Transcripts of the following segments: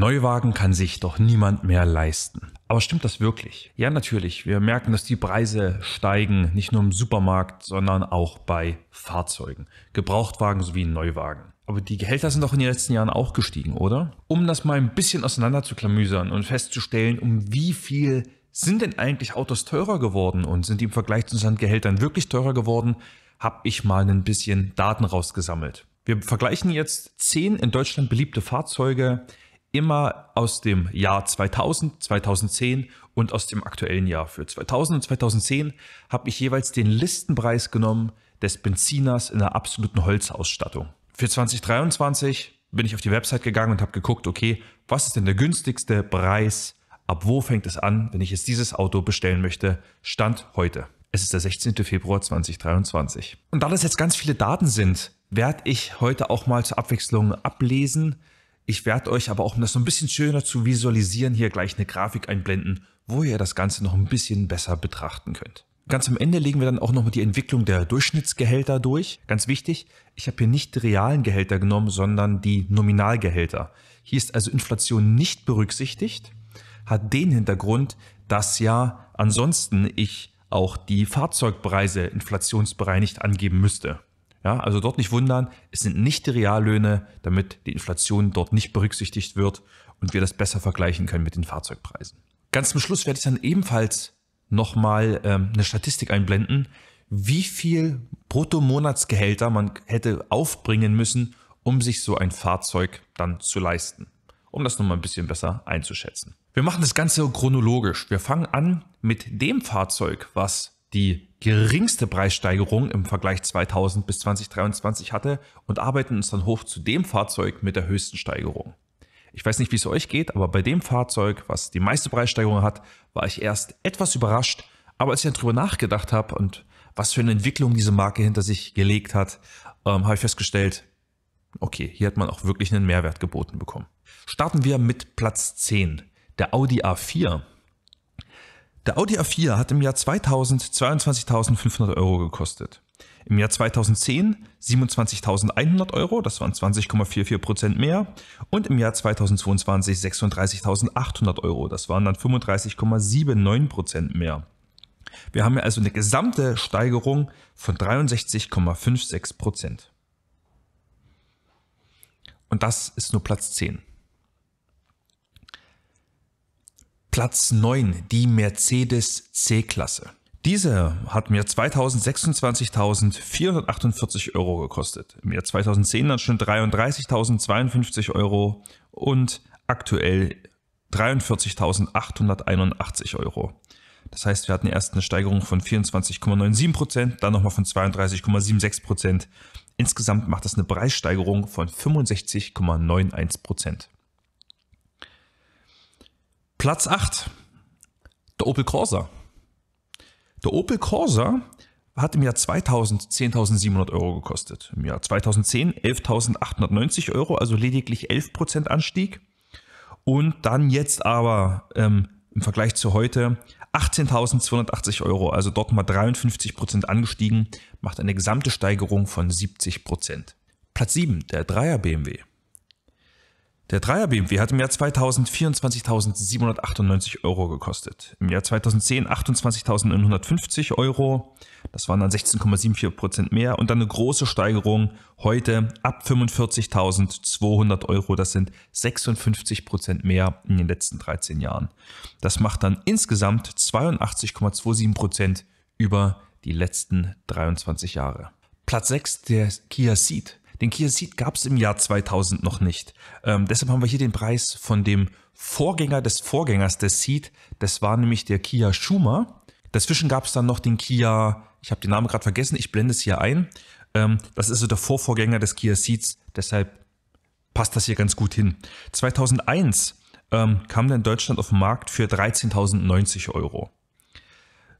Neuwagen kann sich doch niemand mehr leisten. Aber stimmt das wirklich? Ja, natürlich. Wir merken, dass die Preise steigen, nicht nur im Supermarkt, sondern auch bei Fahrzeugen. Gebrauchtwagen sowie Neuwagen. Aber die Gehälter sind doch in den letzten Jahren auch gestiegen, oder? Um das mal ein bisschen auseinander zu klamüsern und festzustellen, um wie viel sind denn eigentlich Autos teurer geworden und sind die im Vergleich zu unseren Gehältern wirklich teurer geworden, habe ich mal ein bisschen Daten rausgesammelt. Wir vergleichen jetzt zehn in Deutschland beliebte Fahrzeuge immer aus dem Jahr 2000, 2010 und aus dem aktuellen Jahr. Für 2000 und 2010 habe ich jeweils den Listenpreis genommen des Benziners in der absoluten Holzausstattung. Für 2023 bin ich auf die Website gegangen und habe geguckt, okay, was ist denn der günstigste Preis? Ab wo fängt es an, wenn ich jetzt dieses Auto bestellen möchte? Stand heute. Es ist der 16. Februar 2023. Und da das jetzt ganz viele Daten sind, werde ich heute auch mal zur Abwechslung ablesen, ich werde euch aber, auch um das so ein bisschen schöner zu visualisieren, hier gleich eine Grafik einblenden, wo ihr das Ganze noch ein bisschen besser betrachten könnt. Ganz am Ende legen wir dann auch nochmal die Entwicklung der Durchschnittsgehälter durch. Ganz wichtig, ich habe hier nicht die realen Gehälter genommen, sondern die Nominalgehälter. Hier ist also Inflation nicht berücksichtigt, hat den Hintergrund, dass ja ansonsten ich auch die Fahrzeugpreise inflationsbereinigt angeben müsste. Ja, also dort nicht wundern, es sind nicht die Reallöhne, damit die Inflation dort nicht berücksichtigt wird und wir das besser vergleichen können mit den Fahrzeugpreisen. Ganz zum Schluss werde ich dann ebenfalls nochmal ähm, eine Statistik einblenden, wie viel Bruttomonatsgehälter man hätte aufbringen müssen, um sich so ein Fahrzeug dann zu leisten. Um das nochmal ein bisschen besser einzuschätzen. Wir machen das Ganze chronologisch. Wir fangen an mit dem Fahrzeug, was die geringste Preissteigerung im Vergleich 2000 bis 2023 hatte und arbeiten uns dann hoch zu dem Fahrzeug mit der höchsten Steigerung. Ich weiß nicht, wie es euch geht, aber bei dem Fahrzeug, was die meiste Preissteigerung hat, war ich erst etwas überrascht, aber als ich dann drüber nachgedacht habe und was für eine Entwicklung diese Marke hinter sich gelegt hat, ähm, habe ich festgestellt, okay, hier hat man auch wirklich einen Mehrwert geboten bekommen. Starten wir mit Platz 10, der Audi A4. Der Audi A4 hat im Jahr 2000 22.500 Euro gekostet. Im Jahr 2010 27.100 Euro, das waren 20,44 Prozent mehr. Und im Jahr 2022 36.800 Euro, das waren dann 35,79 Prozent mehr. Wir haben ja also eine gesamte Steigerung von 63,56 Prozent. Und das ist nur Platz 10. Platz 9 die Mercedes C-Klasse. Diese hat mir 2026.448 Euro gekostet, im Jahr 2010 dann schon 33.052 Euro und aktuell 43.881 Euro. Das heißt, wir hatten erst eine Steigerung von 24,97%, dann nochmal von 32,76%. Insgesamt macht das eine Preissteigerung von 65,91%. Platz 8, der Opel Corsa. Der Opel Corsa hat im Jahr 2000 10.700 Euro gekostet. Im Jahr 2010 11.890 Euro, also lediglich 11% Anstieg. Und dann jetzt aber ähm, im Vergleich zu heute 18.280 Euro, also dort mal 53% angestiegen, macht eine gesamte Steigerung von 70%. Platz 7, der 3er BMW. Der Dreier BMW hat im Jahr 2000 24.798 Euro gekostet. Im Jahr 2010 28.950 Euro. Das waren dann 16,74 Prozent mehr und dann eine große Steigerung heute ab 45.200 Euro. Das sind 56 Prozent mehr in den letzten 13 Jahren. Das macht dann insgesamt 82,27 Prozent über die letzten 23 Jahre. Platz 6 der Kia Ceed den Kia Ceed gab es im Jahr 2000 noch nicht. Ähm, deshalb haben wir hier den Preis von dem Vorgänger des Vorgängers des Ceed. Das war nämlich der Kia Schuma. Dazwischen gab es dann noch den Kia, ich habe den Namen gerade vergessen, ich blende es hier ein. Ähm, das ist so der Vorvorgänger des Kia Ceeds, deshalb passt das hier ganz gut hin. 2001 ähm, kam der in Deutschland auf den Markt für 13.090 Euro.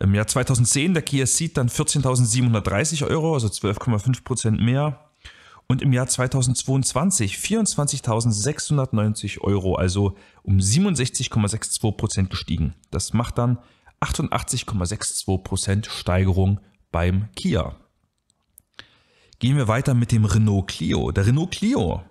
Im Jahr 2010 der Kia Ceed dann 14.730 Euro, also 12,5% mehr und im Jahr 2022 24.690 Euro, also um 67,62 Prozent gestiegen. Das macht dann 88,62 Prozent Steigerung beim Kia. Gehen wir weiter mit dem Renault Clio. Der Renault Clio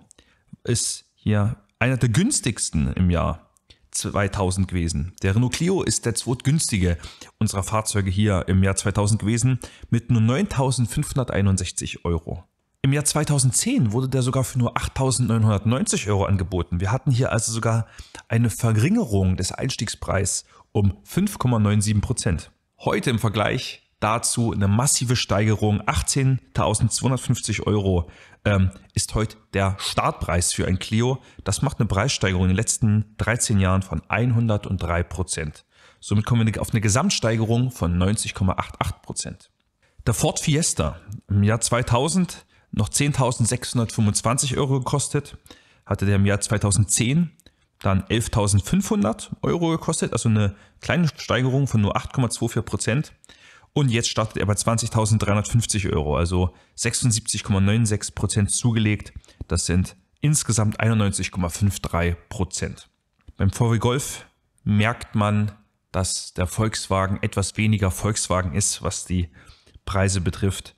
ist hier einer der günstigsten im Jahr 2000 gewesen. Der Renault Clio ist der zweitgünstige unserer Fahrzeuge hier im Jahr 2000 gewesen mit nur 9.561 Euro. Im Jahr 2010 wurde der sogar für nur 8.990 Euro angeboten. Wir hatten hier also sogar eine Verringerung des Einstiegspreises um 5,97 Prozent. Heute im Vergleich dazu eine massive Steigerung. 18.250 Euro ähm, ist heute der Startpreis für ein Clio. Das macht eine Preissteigerung in den letzten 13 Jahren von 103 Prozent. Somit kommen wir auf eine Gesamtsteigerung von 90,88 Prozent. Der Ford Fiesta im Jahr 2000 noch 10.625 Euro gekostet, hatte der im Jahr 2010 dann 11.500 Euro gekostet, also eine kleine Steigerung von nur 8,24 Prozent. Und jetzt startet er bei 20.350 Euro, also 76,96 Prozent zugelegt. Das sind insgesamt 91,53 Prozent. Beim VW Golf merkt man, dass der Volkswagen etwas weniger Volkswagen ist, was die Preise betrifft.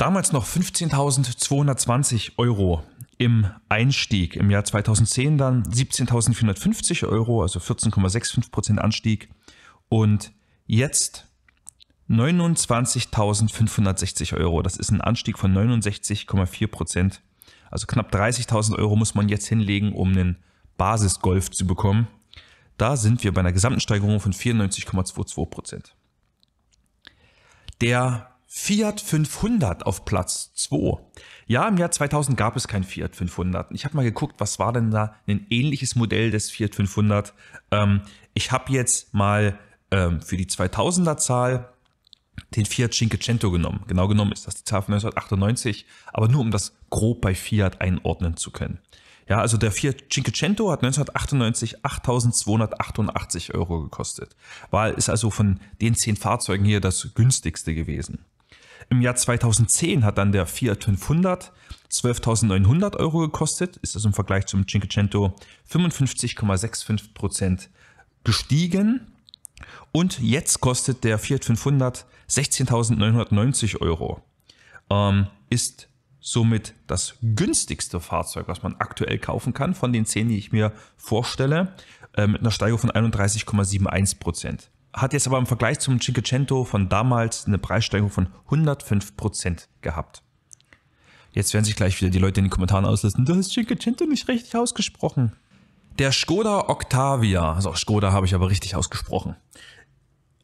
Damals noch 15.220 Euro im Einstieg. Im Jahr 2010 dann 17.450 Euro, also 14,65% Prozent Anstieg. Und jetzt 29.560 Euro. Das ist ein Anstieg von 69,4 Prozent. Also knapp 30.000 Euro muss man jetzt hinlegen, um einen Basisgolf zu bekommen. Da sind wir bei einer gesamten Steigerung von 94,22 Prozent. Der Fiat 500 auf Platz 2. Ja, im Jahr 2000 gab es kein Fiat 500. Ich habe mal geguckt, was war denn da ein ähnliches Modell des Fiat 500. Ähm, ich habe jetzt mal ähm, für die 2000er Zahl den Fiat Cinquecento genommen. Genau genommen ist das die Zahl von 1998, aber nur um das grob bei Fiat einordnen zu können. Ja, also der Fiat Cinquecento hat 1998 8.288 Euro gekostet. War, ist also von den zehn Fahrzeugen hier das günstigste gewesen. Im Jahr 2010 hat dann der Fiat 500 12.900 Euro gekostet, ist also im Vergleich zum Cinquecento 55,65% gestiegen. Und jetzt kostet der Fiat 500 16.990 Euro. Ähm, ist somit das günstigste Fahrzeug, was man aktuell kaufen kann, von den 10, die ich mir vorstelle, äh, mit einer Steigerung von 31,71 hat jetzt aber im Vergleich zum Cinquecento von damals eine Preissteigerung von 105% gehabt. Jetzt werden sich gleich wieder die Leute in den Kommentaren auslösen, du hast Cinquecento nicht richtig ausgesprochen. Der Skoda Octavia, also Skoda habe ich aber richtig ausgesprochen,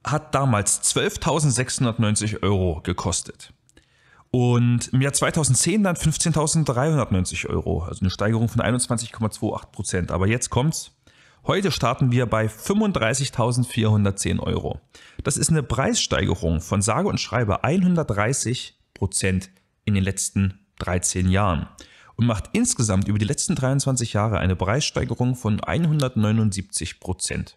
hat damals 12.690 Euro gekostet. Und im Jahr 2010 dann 15.390 Euro, also eine Steigerung von 21,28 Aber jetzt kommt's, Heute starten wir bei 35.410 Euro. Das ist eine Preissteigerung von sage und schreibe 130 Prozent in den letzten 13 Jahren und macht insgesamt über die letzten 23 Jahre eine Preissteigerung von 179 Prozent.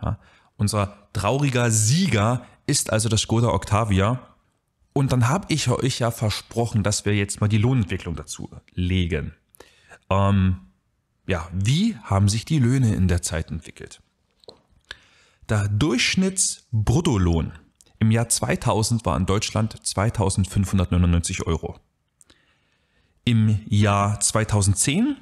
Ja, unser trauriger Sieger ist also das Skoda Octavia. Und dann habe ich euch ja versprochen, dass wir jetzt mal die Lohnentwicklung dazu legen. Ähm, ja, wie haben sich die Löhne in der Zeit entwickelt? Der Durchschnittsbruttolohn im Jahr 2000 war in Deutschland 2599 Euro. Im Jahr 2010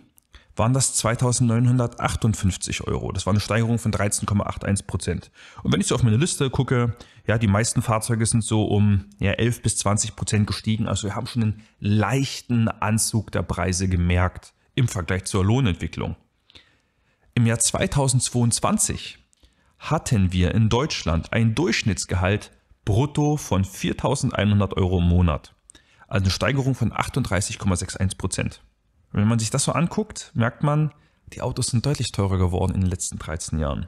waren das 2958 Euro. Das war eine Steigerung von 13,81 Prozent. Und wenn ich so auf meine Liste gucke, ja, die meisten Fahrzeuge sind so um ja, 11 bis 20 Prozent gestiegen. Also wir haben schon einen leichten Anzug der Preise gemerkt im Vergleich zur Lohnentwicklung. Im Jahr 2022 hatten wir in Deutschland ein Durchschnittsgehalt brutto von 4.100 Euro im Monat, also eine Steigerung von 38,61 Prozent. Wenn man sich das so anguckt, merkt man, die Autos sind deutlich teurer geworden in den letzten 13 Jahren.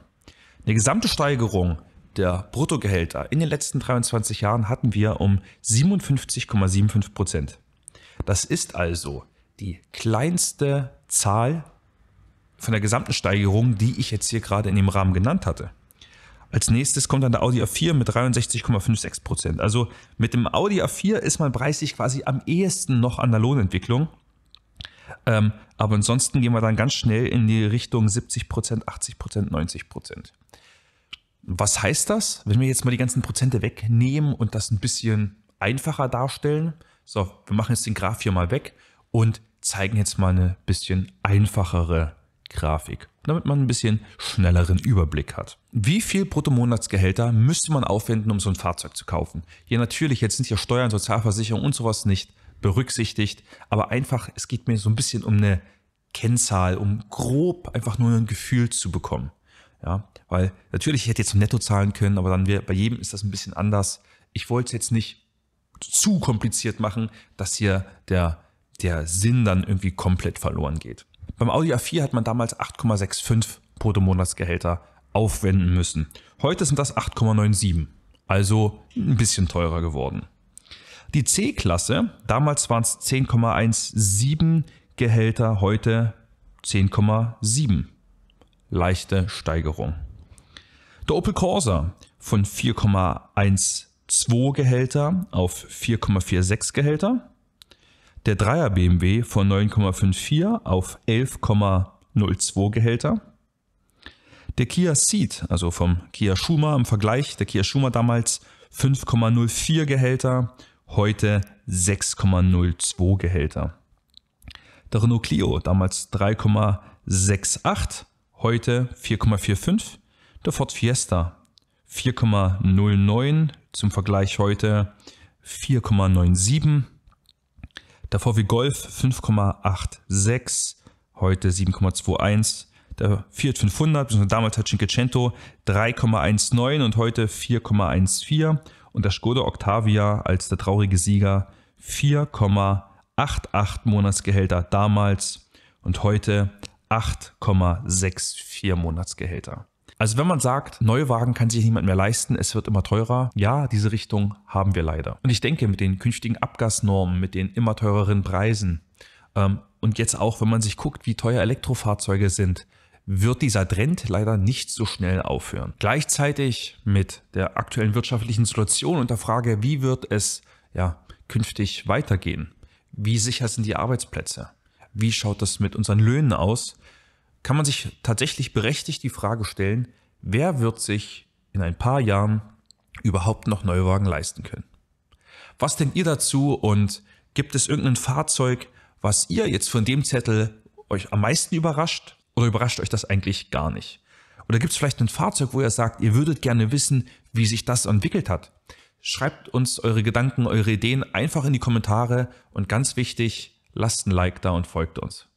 Eine gesamte Steigerung der Bruttogehälter in den letzten 23 Jahren hatten wir um 57,75 Prozent. Das ist also die kleinste Zahl von der gesamten Steigerung, die ich jetzt hier gerade in dem Rahmen genannt hatte. Als nächstes kommt dann der Audi A4 mit 63,56%. Also mit dem Audi A4 ist man preislich quasi am ehesten noch an der Lohnentwicklung. Ähm, aber ansonsten gehen wir dann ganz schnell in die Richtung 70%, 80%, 90%. Was heißt das? Wenn wir jetzt mal die ganzen Prozente wegnehmen und das ein bisschen einfacher darstellen. So, wir machen jetzt den Graph hier mal weg und zeigen jetzt mal eine bisschen einfachere Grafik, damit man ein bisschen schnelleren Überblick hat. Wie viel Bruttomonatsgehälter müsste man aufwenden, um so ein Fahrzeug zu kaufen? Ja, natürlich, jetzt sind ja Steuern, Sozialversicherung und sowas nicht berücksichtigt, aber einfach, es geht mir so ein bisschen um eine Kennzahl, um grob einfach nur ein Gefühl zu bekommen. Ja, weil natürlich, ich hätte jetzt Netto zahlen können, aber dann wir, bei jedem ist das ein bisschen anders. Ich wollte es jetzt nicht zu kompliziert machen, dass hier der der Sinn dann irgendwie komplett verloren geht. Beim Audi A4 hat man damals 8,65 Bruttomonatsgehälter aufwenden müssen. Heute sind das 8,97, also ein bisschen teurer geworden. Die C-Klasse, damals waren es 10,17 Gehälter, heute 10,7. Leichte Steigerung. Der Opel Corsa von 4,12 Gehälter auf 4,46 Gehälter der Dreier BMW von 9,54 auf 11,02 Gehälter. Der Kia Seat, also vom Kia Schuma im Vergleich, der Kia Schuma damals 5,04 Gehälter, heute 6,02 Gehälter. Der Renault Clio, damals 3,68, heute 4,45. Der Ford Fiesta 4,09, zum Vergleich heute 4,97. Davor wie Golf 5,86, heute 7,21. Der Fiat 500, also damals hat Cinquecento 3,19 und heute 4,14. Und der Skoda Octavia als der traurige Sieger 4,88 Monatsgehälter damals und heute 8,64 Monatsgehälter. Also wenn man sagt, Neuwagen kann sich niemand mehr leisten, es wird immer teurer, ja, diese Richtung haben wir leider. Und ich denke, mit den künftigen Abgasnormen, mit den immer teureren Preisen ähm, und jetzt auch, wenn man sich guckt, wie teuer Elektrofahrzeuge sind, wird dieser Trend leider nicht so schnell aufhören. Gleichzeitig mit der aktuellen wirtschaftlichen Situation und der Frage, wie wird es ja, künftig weitergehen? Wie sicher sind die Arbeitsplätze? Wie schaut das mit unseren Löhnen aus? kann man sich tatsächlich berechtigt die Frage stellen, wer wird sich in ein paar Jahren überhaupt noch Neuwagen leisten können? Was denkt ihr dazu und gibt es irgendein Fahrzeug, was ihr jetzt von dem Zettel euch am meisten überrascht oder überrascht euch das eigentlich gar nicht? Oder gibt es vielleicht ein Fahrzeug, wo ihr sagt, ihr würdet gerne wissen, wie sich das entwickelt hat? Schreibt uns eure Gedanken, eure Ideen einfach in die Kommentare und ganz wichtig, lasst ein Like da und folgt uns.